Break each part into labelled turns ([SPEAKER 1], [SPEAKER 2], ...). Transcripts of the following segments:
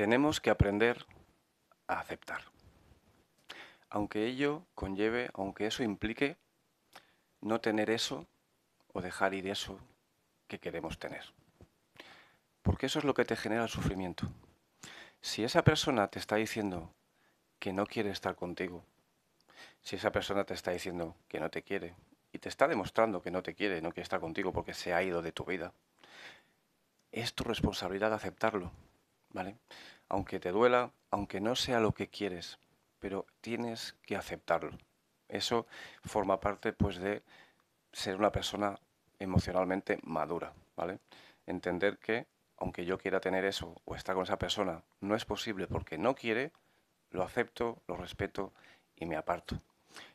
[SPEAKER 1] Tenemos que aprender a aceptar. Aunque ello conlleve, aunque eso implique no tener eso o dejar ir eso que queremos tener. Porque eso es lo que te genera el sufrimiento. Si esa persona te está diciendo que no quiere estar contigo, si esa persona te está diciendo que no te quiere y te está demostrando que no te quiere, no quiere estar contigo porque se ha ido de tu vida, es tu responsabilidad aceptarlo ¿vale? Aunque te duela, aunque no sea lo que quieres, pero tienes que aceptarlo. Eso forma parte pues de ser una persona emocionalmente madura, ¿vale? Entender que aunque yo quiera tener eso o estar con esa persona, no es posible porque no quiere, lo acepto, lo respeto y me aparto.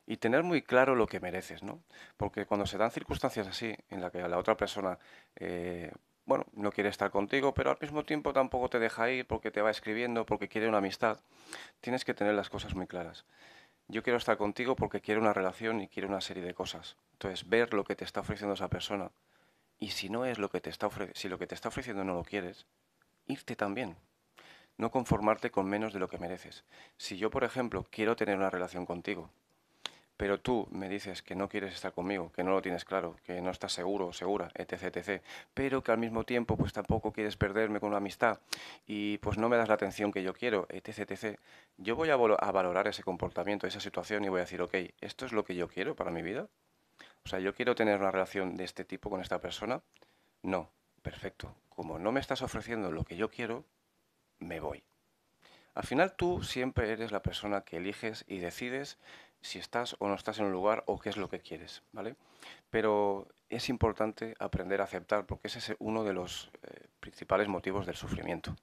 [SPEAKER 1] Y tener muy claro lo que mereces, ¿no? Porque cuando se dan circunstancias así, en la que la otra persona eh, bueno, no quiere estar contigo, pero al mismo tiempo tampoco te deja ir porque te va escribiendo, porque quiere una amistad. Tienes que tener las cosas muy claras. Yo quiero estar contigo porque quiero una relación y quiero una serie de cosas. Entonces, ver lo que te está ofreciendo esa persona. Y si no es lo que te está si lo que te está ofreciendo no lo quieres, irte también. No conformarte con menos de lo que mereces. Si yo, por ejemplo, quiero tener una relación contigo, pero tú me dices que no quieres estar conmigo, que no lo tienes claro, que no estás seguro o segura, etc, etc, pero que al mismo tiempo pues tampoco quieres perderme con la amistad y pues no me das la atención que yo quiero, etc, etc, yo voy a valorar ese comportamiento, esa situación y voy a decir, ok, ¿esto es lo que yo quiero para mi vida? O sea, ¿yo quiero tener una relación de este tipo con esta persona? No, perfecto. Como no me estás ofreciendo lo que yo quiero, me voy. Al final tú siempre eres la persona que eliges y decides si estás o no estás en un lugar o qué es lo que quieres, ¿vale? Pero es importante aprender a aceptar porque ese es uno de los eh, principales motivos del sufrimiento.